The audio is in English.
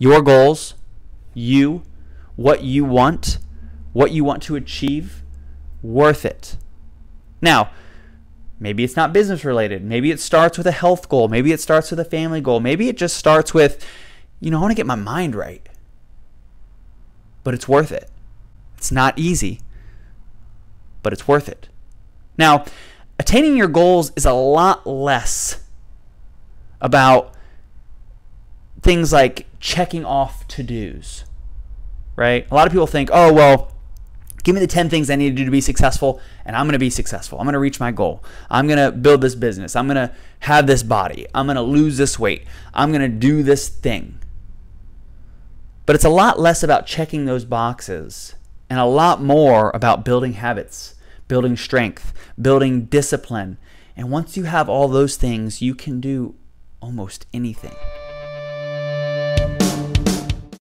your goals, you, what you want, what you want to achieve, worth it. Now, maybe it's not business related. Maybe it starts with a health goal. Maybe it starts with a family goal. Maybe it just starts with, you know, I want to get my mind right. But it's worth it. It's not easy, but it's worth it. Now, attaining your goals is a lot less about things like checking off to dos, right? A lot of people think, oh, well, give me the 10 things I need to do to be successful, and I'm going to be successful. I'm going to reach my goal. I'm going to build this business. I'm going to have this body. I'm going to lose this weight. I'm going to do this thing. But it's a lot less about checking those boxes and a lot more about building habits, building strength, building discipline. And once you have all those things, you can do almost anything.